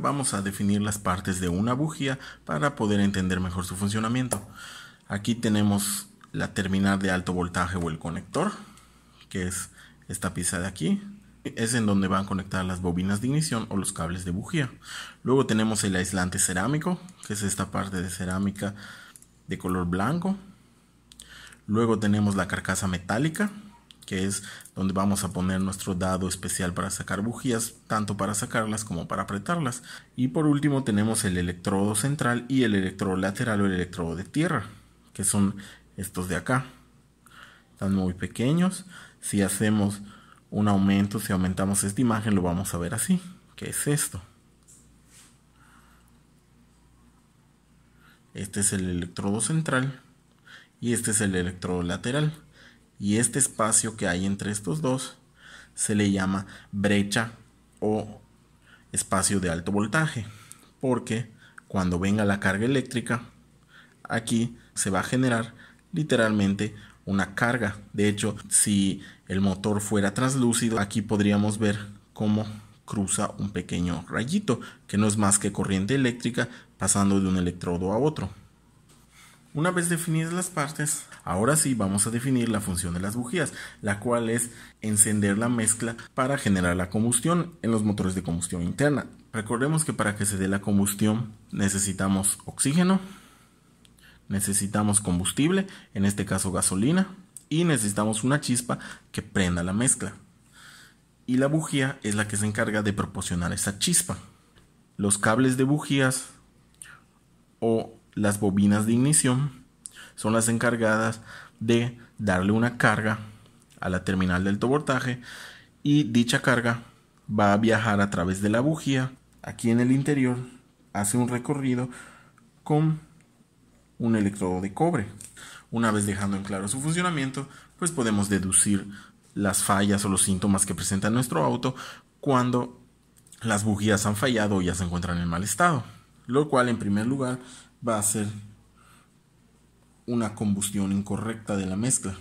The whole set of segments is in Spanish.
vamos a definir las partes de una bujía para poder entender mejor su funcionamiento. Aquí tenemos la terminal de alto voltaje o el conector, que es esta pieza de aquí. Es en donde van a conectar las bobinas de ignición o los cables de bujía. Luego tenemos el aislante cerámico, que es esta parte de cerámica de color blanco. Luego tenemos la carcasa metálica, que es donde vamos a poner nuestro dado especial para sacar bujías, tanto para sacarlas como para apretarlas. Y por último tenemos el electrodo central y el electrodo lateral o el electrodo de tierra, que son estos de acá. Están muy pequeños. Si hacemos un aumento, si aumentamos esta imagen, lo vamos a ver así, que es esto. Este es el electrodo central y este es el electrodo lateral. Y este espacio que hay entre estos dos se le llama brecha o espacio de alto voltaje, porque cuando venga la carga eléctrica, aquí se va a generar literalmente una carga. De hecho, si el motor fuera translúcido, aquí podríamos ver cómo cruza un pequeño rayito, que no es más que corriente eléctrica pasando de un electrodo a otro. Una vez definidas las partes, ahora sí vamos a definir la función de las bujías, la cual es encender la mezcla para generar la combustión en los motores de combustión interna. Recordemos que para que se dé la combustión necesitamos oxígeno, necesitamos combustible, en este caso gasolina, y necesitamos una chispa que prenda la mezcla. Y la bujía es la que se encarga de proporcionar esa chispa. Los cables de bujías o las bobinas de ignición son las encargadas de darle una carga a la terminal del alto y dicha carga va a viajar a través de la bujía aquí en el interior hace un recorrido con un electrodo de cobre una vez dejando en claro su funcionamiento pues podemos deducir las fallas o los síntomas que presenta nuestro auto cuando las bujías han fallado o ya se encuentran en mal estado lo cual en primer lugar va a ser una combustión incorrecta de la mezcla.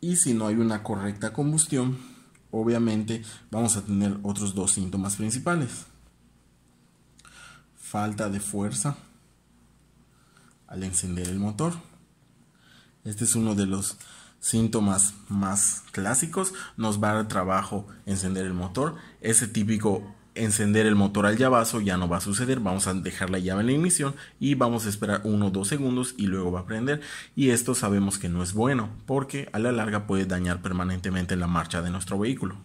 Y si no hay una correcta combustión, obviamente vamos a tener otros dos síntomas principales. Falta de fuerza al encender el motor. Este es uno de los síntomas más clásicos, nos va a dar trabajo encender el motor. Ese típico encender el motor al llavazo ya no va a suceder, vamos a dejar la llave en la ignición y vamos a esperar uno o dos segundos y luego va a prender. Y esto sabemos que no es bueno porque a la larga puede dañar permanentemente la marcha de nuestro vehículo.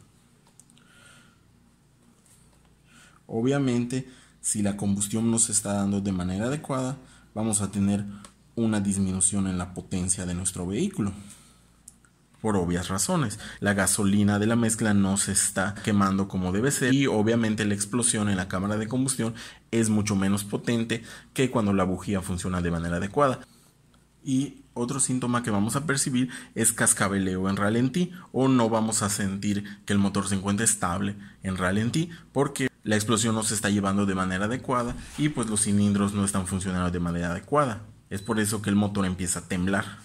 Obviamente, si la combustión no se está dando de manera adecuada, vamos a tener una disminución en la potencia de nuestro vehículo por obvias razones. La gasolina de la mezcla no se está quemando como debe ser y obviamente la explosión en la cámara de combustión es mucho menos potente que cuando la bujía funciona de manera adecuada. Y otro síntoma que vamos a percibir es cascabeleo en ralentí o no vamos a sentir que el motor se encuentra estable en ralentí porque la explosión no se está llevando de manera adecuada y pues los cilindros no están funcionando de manera adecuada. Es por eso que el motor empieza a temblar.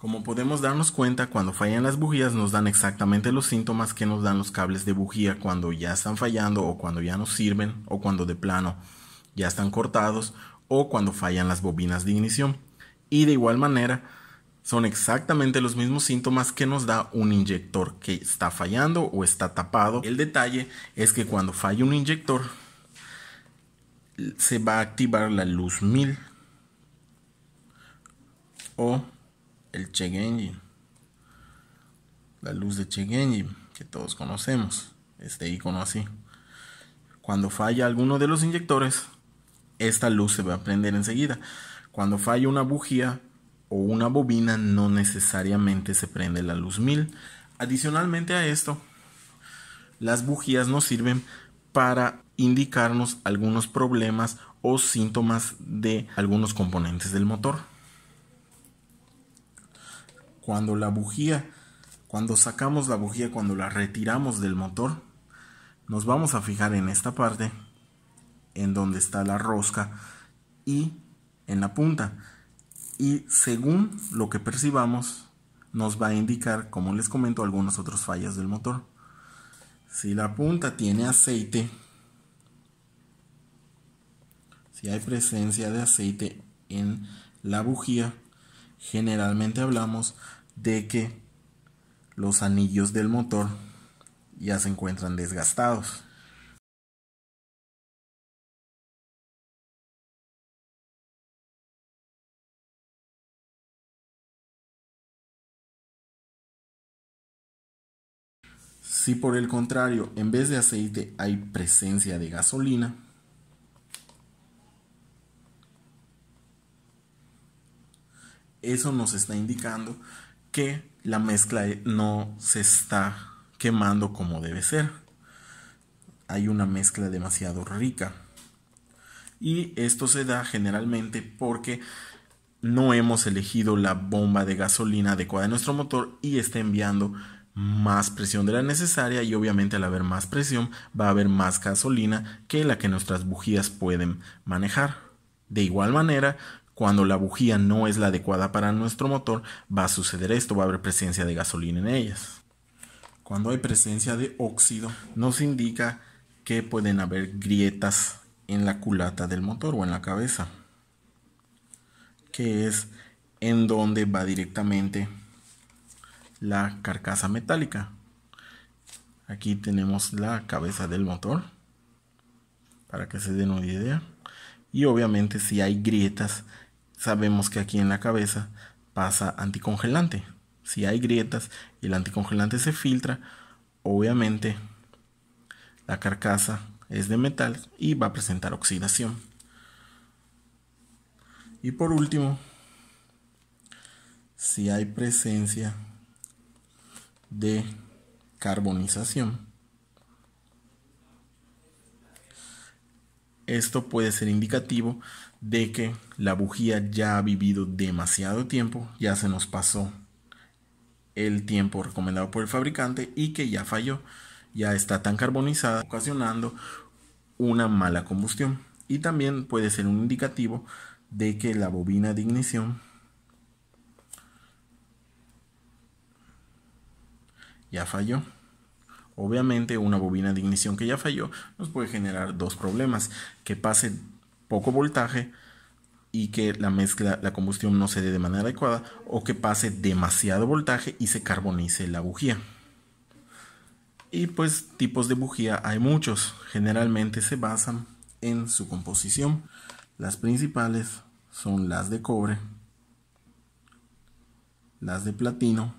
Como podemos darnos cuenta, cuando fallan las bujías nos dan exactamente los síntomas que nos dan los cables de bujía cuando ya están fallando o cuando ya no sirven o cuando de plano ya están cortados o cuando fallan las bobinas de ignición. Y de igual manera, son exactamente los mismos síntomas que nos da un inyector que está fallando o está tapado. El detalle es que cuando falla un inyector se va a activar la luz 1000 o el Check Engine, la luz de Engine que todos conocemos, este icono así. Cuando falla alguno de los inyectores, esta luz se va a prender enseguida. Cuando falla una bujía o una bobina, no necesariamente se prende la luz 1000. Adicionalmente a esto, las bujías nos sirven para indicarnos algunos problemas o síntomas de algunos componentes del motor cuando la bujía, cuando sacamos la bujía, cuando la retiramos del motor, nos vamos a fijar en esta parte, en donde está la rosca y en la punta. Y según lo que percibamos, nos va a indicar, como les comento, algunas otras fallas del motor. Si la punta tiene aceite, si hay presencia de aceite en la bujía, generalmente hablamos de que los anillos del motor ya se encuentran desgastados. Si por el contrario, en vez de aceite hay presencia de gasolina, eso nos está indicando que la mezcla no se está quemando como debe ser. Hay una mezcla demasiado rica. Y esto se da generalmente porque no hemos elegido la bomba de gasolina adecuada en nuestro motor y está enviando más presión de la necesaria y obviamente al haber más presión va a haber más gasolina que la que nuestras bujías pueden manejar. De igual manera, cuando la bujía no es la adecuada para nuestro motor, va a suceder esto, va a haber presencia de gasolina en ellas. Cuando hay presencia de óxido, nos indica que pueden haber grietas en la culata del motor o en la cabeza, que es en donde va directamente la carcasa metálica. Aquí tenemos la cabeza del motor, para que se den una idea. Y obviamente si hay grietas, sabemos que aquí en la cabeza pasa anticongelante. Si hay grietas y el anticongelante se filtra, obviamente la carcasa es de metal y va a presentar oxidación. Y por último, si hay presencia de carbonización, Esto puede ser indicativo de que la bujía ya ha vivido demasiado tiempo, ya se nos pasó el tiempo recomendado por el fabricante y que ya falló, ya está tan carbonizada, ocasionando una mala combustión. Y también puede ser un indicativo de que la bobina de ignición ya falló. Obviamente una bobina de ignición que ya falló nos puede generar dos problemas, que pase poco voltaje y que la mezcla, la combustión no se dé de manera adecuada o que pase demasiado voltaje y se carbonice la bujía. Y pues tipos de bujía hay muchos, generalmente se basan en su composición. Las principales son las de cobre, las de platino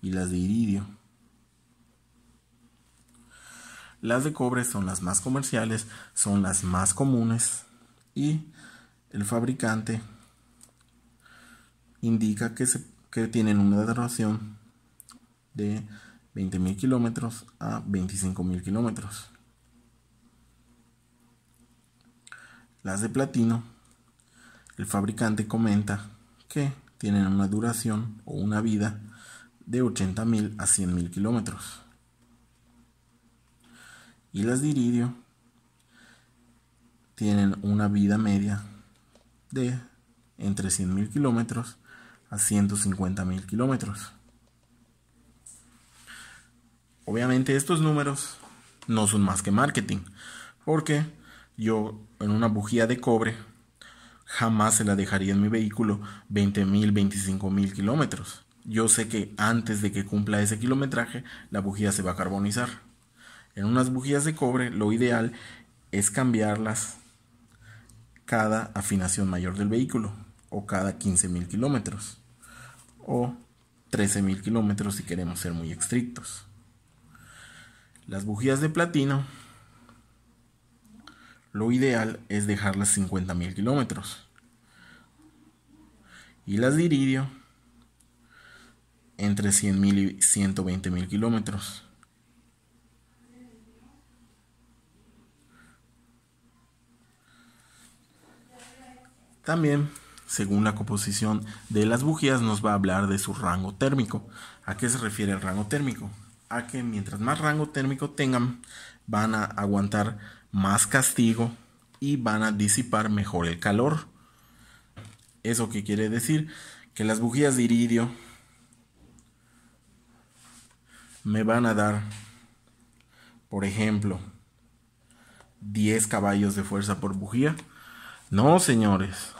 y las de iridio. Las de cobre son las más comerciales, son las más comunes y el fabricante indica que, tienen una duración de 20.000 kilómetros a 25.000 kilómetros. Las de platino, el fabricante comenta que tienen una duración o una vida de 80.000 a 100.000 kilómetros y las de iridio tienen una vida media de entre 100.000 kilómetros a 150.000 kilómetros. Obviamente estos números no son más que marketing, porque yo en una bujía de cobre jamás se la dejaría en mi vehículo 20.000, 25.000 kilómetros. Yo sé que antes de que cumpla ese kilometraje, la bujía se va a carbonizar en unas bujías de cobre, lo ideal es cambiarlas cada afinación mayor del vehículo o cada 15.000 kilómetros o 13.000 kilómetros si queremos ser muy estrictos. Las bujías de platino, lo ideal es dejarlas 50.000 kilómetros. Y las de iridio, entre 100.000 y 120.000 kilómetros. También, según la composición de las bujías, nos va a hablar de su rango térmico. ¿A qué se refiere el rango térmico? A que mientras más rango térmico tengan, van a aguantar más castigo y van a disipar mejor el calor. ¿Eso qué quiere decir? Que las bujías de iridio me van a dar, por ejemplo, 10 caballos de fuerza por bujía. No, señores.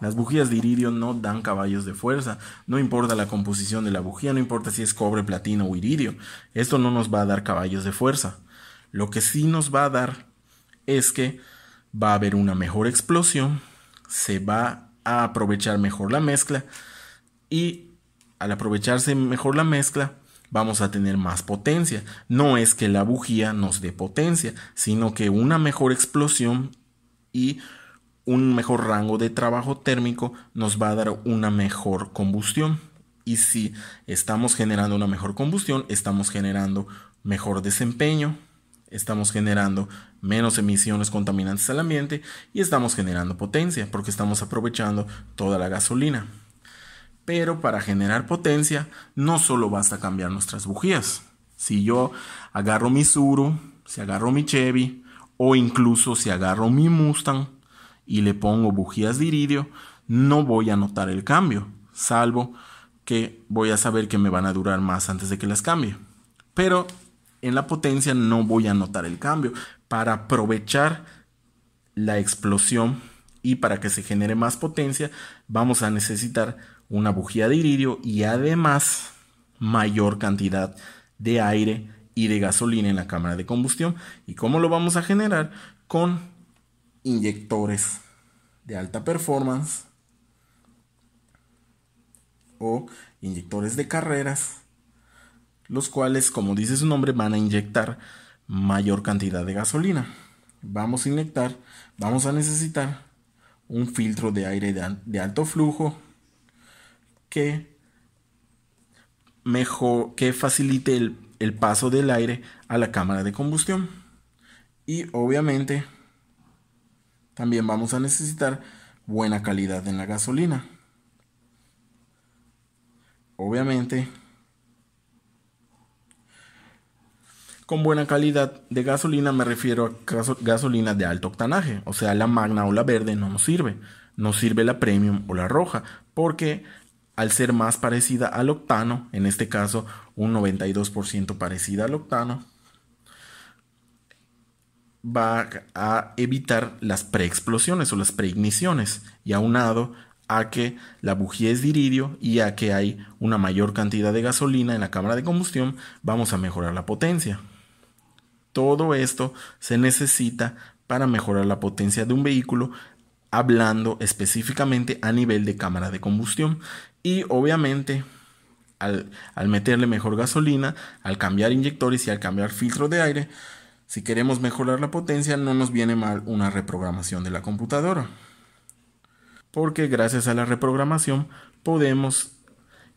Las bujías de iridio no dan caballos de fuerza, no importa la composición de la bujía, no importa si es cobre, platino o iridio, esto no nos va a dar caballos de fuerza. Lo que sí nos va a dar es que va a haber una mejor explosión, se va a aprovechar mejor la mezcla y al aprovecharse mejor la mezcla vamos a tener más potencia. No es que la bujía nos dé potencia, sino que una mejor explosión y un mejor rango de trabajo térmico nos va a dar una mejor combustión. Y si estamos generando una mejor combustión, estamos generando mejor desempeño, estamos generando menos emisiones contaminantes al ambiente y estamos generando potencia porque estamos aprovechando toda la gasolina. Pero para generar potencia no solo basta cambiar nuestras bujías. Si yo agarro mi Suru, si agarro mi Chevy o incluso si agarro mi Mustang, y le pongo bujías de iridio, no voy a notar el cambio, salvo que voy a saber que me van a durar más antes de que las cambie. Pero en la potencia no voy a notar el cambio para aprovechar la explosión y para que se genere más potencia vamos a necesitar una bujía de iridio y además mayor cantidad de aire y de gasolina en la cámara de combustión. ¿Y cómo lo vamos a generar? Con inyectores de alta performance o inyectores de carreras, los cuales, como dice su nombre, van a inyectar mayor cantidad de gasolina. Vamos a inyectar, vamos a necesitar un filtro de aire de, alto flujo que, mejor, que facilite el, el paso del aire a la cámara de combustión. Y obviamente también vamos a necesitar buena calidad en la gasolina. Obviamente, con buena calidad de gasolina me refiero a gasolina de alto octanaje, o sea, la magna o la verde no nos sirve, no sirve la premium o la roja, porque al ser más parecida al octano, en este caso un 92% parecida al octano, va a evitar las preexplosiones o las preigniciones y aunado a que la bujía es de iridio y a que hay una mayor cantidad de gasolina en la cámara de combustión, vamos a mejorar la potencia. Todo esto se necesita para mejorar la potencia de un vehículo hablando específicamente a nivel de cámara de combustión y obviamente al, al meterle mejor gasolina, al cambiar inyectores y al cambiar filtro de aire, si queremos mejorar la potencia no nos viene mal una reprogramación de la computadora. Porque gracias a la reprogramación podemos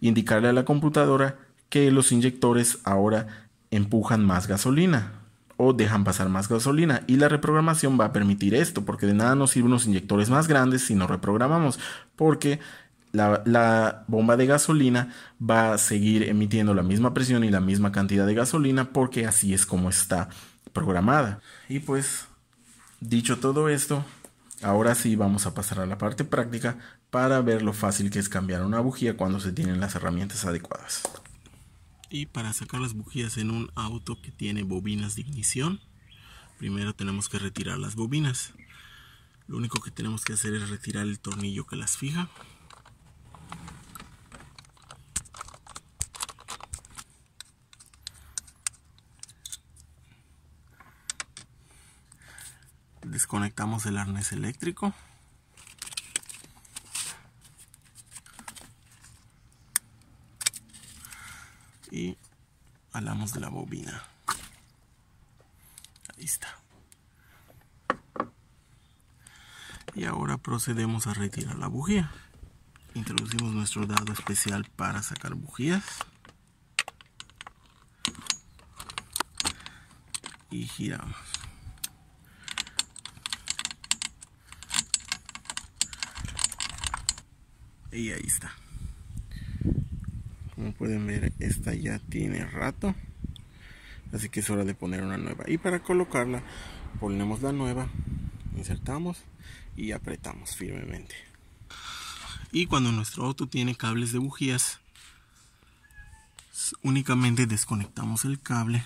indicarle a la computadora que los inyectores ahora empujan más gasolina o dejan pasar más gasolina y la reprogramación va a permitir esto porque de nada nos sirven los inyectores más grandes si no reprogramamos porque la, la, bomba de gasolina va a seguir emitiendo la misma presión y la misma cantidad de gasolina porque así es como está programada. Y pues, dicho todo esto, ahora sí vamos a pasar a la parte práctica para ver lo fácil que es cambiar una bujía cuando se tienen las herramientas adecuadas. Y para sacar las bujías en un auto que tiene bobinas de ignición, primero tenemos que retirar las bobinas. Lo único que tenemos que hacer es retirar el tornillo que las fija Desconectamos el arnés eléctrico. Y Alamos de la bobina. Ahí está. Y ahora procedemos a retirar la bujía. Introducimos nuestro dado especial para sacar bujías. Y giramos. Y ahí está. Como pueden ver, esta ya tiene rato. Así que es hora de poner una nueva. Y para colocarla, ponemos la nueva, insertamos y apretamos firmemente. Y cuando nuestro auto tiene cables de bujías, únicamente desconectamos el cable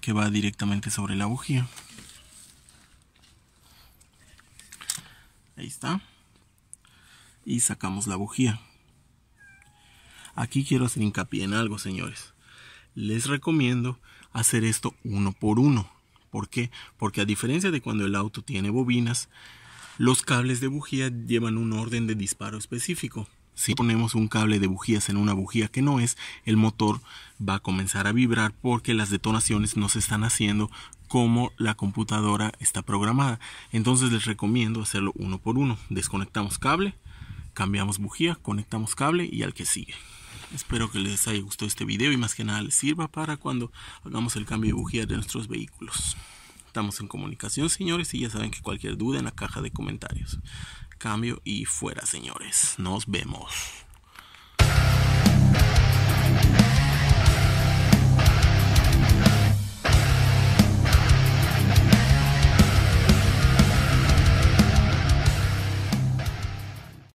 que va directamente sobre la bujía. Ahí está y sacamos la bujía. Aquí quiero hacer hincapié en algo, señores. Les recomiendo hacer esto uno por uno. ¿Por qué? Porque a diferencia de cuando el auto tiene bobinas, los cables de bujía llevan un orden de disparo específico. Si ponemos un cable de bujías en una bujía que no es, el motor va a comenzar a vibrar porque las detonaciones no se están haciendo como la computadora está programada. Entonces les recomiendo hacerlo uno por uno. Desconectamos cable, cambiamos bujía, conectamos cable y al que sigue. Espero que les haya gustado este video y más que nada les sirva para cuando hagamos el cambio de bujía de nuestros vehículos. Estamos en comunicación, señores, y ya saben que cualquier duda en la caja de comentarios. Cambio y fuera, señores. Nos vemos.